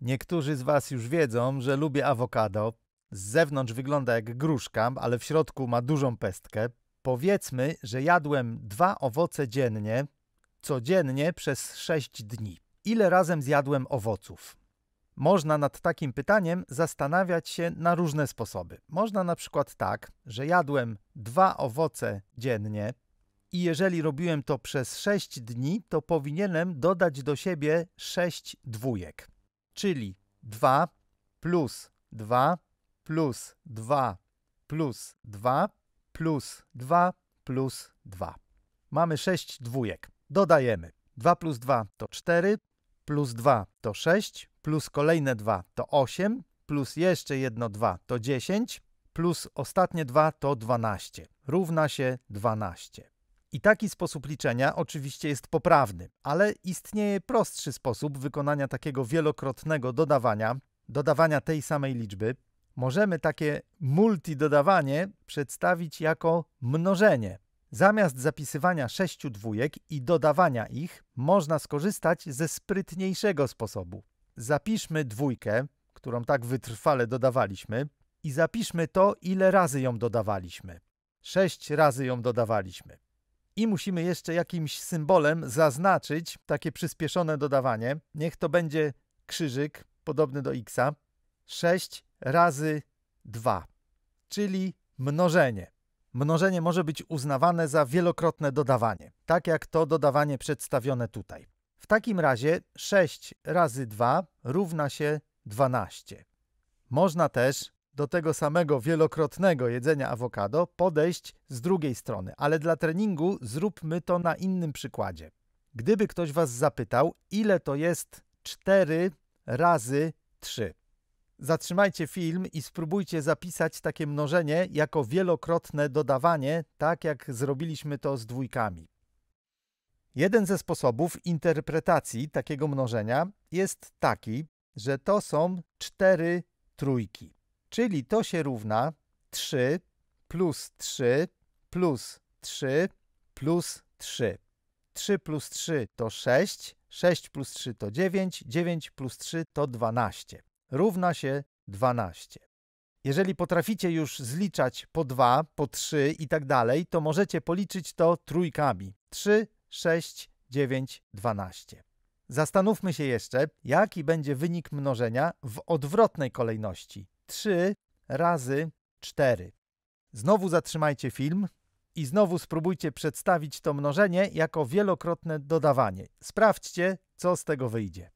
Niektórzy z Was już wiedzą, że lubię awokado. Z zewnątrz wygląda jak gruszka, ale w środku ma dużą pestkę. Powiedzmy, że jadłem dwa owoce dziennie, codziennie przez 6 dni. Ile razem zjadłem owoców? Można nad takim pytaniem zastanawiać się na różne sposoby. Można na przykład tak, że jadłem dwa owoce dziennie i jeżeli robiłem to przez 6 dni, to powinienem dodać do siebie 6 dwójek czyli 2 plus 2 plus 2 plus 2 plus 2 plus 2. Mamy 6 dwójek. Dodajemy. 2 plus 2 to 4, plus 2 to 6, plus kolejne 2 to 8, plus jeszcze jedno 2 to 10, plus ostatnie 2 to 12. Równa się 12. I taki sposób liczenia oczywiście jest poprawny, ale istnieje prostszy sposób wykonania takiego wielokrotnego dodawania, dodawania tej samej liczby. Możemy takie multidodawanie przedstawić jako mnożenie. Zamiast zapisywania sześciu dwójek i dodawania ich, można skorzystać ze sprytniejszego sposobu. Zapiszmy dwójkę, którą tak wytrwale dodawaliśmy, i zapiszmy to, ile razy ją dodawaliśmy. Sześć razy ją dodawaliśmy i musimy jeszcze jakimś symbolem zaznaczyć takie przyspieszone dodawanie. Niech to będzie krzyżyk podobny do x. 6 razy 2, czyli mnożenie. Mnożenie może być uznawane za wielokrotne dodawanie, tak jak to dodawanie przedstawione tutaj. W takim razie 6 razy 2 równa się 12. Można też do tego samego wielokrotnego jedzenia awokado podejść z drugiej strony, ale dla treningu zróbmy to na innym przykładzie. Gdyby ktoś Was zapytał, ile to jest 4 razy 3. Zatrzymajcie film i spróbujcie zapisać takie mnożenie jako wielokrotne dodawanie, tak jak zrobiliśmy to z dwójkami. Jeden ze sposobów interpretacji takiego mnożenia jest taki, że to są cztery trójki. Czyli to się równa 3 plus 3 plus 3 plus 3. 3 plus 3 to 6, 6 plus 3 to 9, 9 plus 3 to 12. Równa się 12. Jeżeli potraficie już zliczać po 2, po 3 i tak dalej, to możecie policzyć to trójkami. 3, 6, 9, 12. Zastanówmy się jeszcze, jaki będzie wynik mnożenia w odwrotnej kolejności. 3 razy 4. Znowu zatrzymajcie film i znowu spróbujcie przedstawić to mnożenie jako wielokrotne dodawanie. Sprawdźcie, co z tego wyjdzie.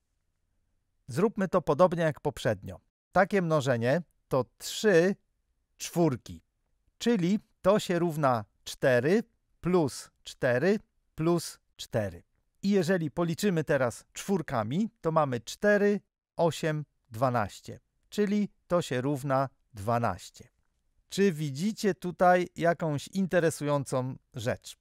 Zróbmy to podobnie jak poprzednio. Takie mnożenie to 3 czwórki, czyli to się równa 4 plus 4 plus 4. I jeżeli policzymy teraz czwórkami, to mamy 4, 8, 12, czyli to się równa 12. Czy widzicie tutaj jakąś interesującą rzecz?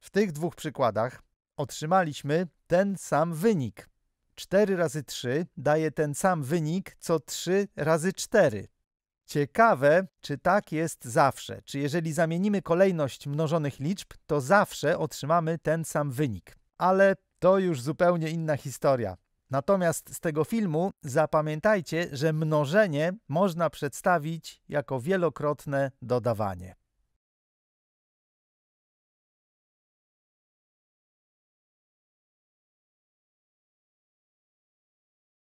W tych dwóch przykładach otrzymaliśmy ten sam wynik. 4 razy 3 daje ten sam wynik co 3 razy 4. Ciekawe, czy tak jest zawsze. Czy jeżeli zamienimy kolejność mnożonych liczb, to zawsze otrzymamy ten sam wynik. Ale to już zupełnie inna historia. Natomiast z tego filmu zapamiętajcie, że mnożenie można przedstawić jako wielokrotne dodawanie.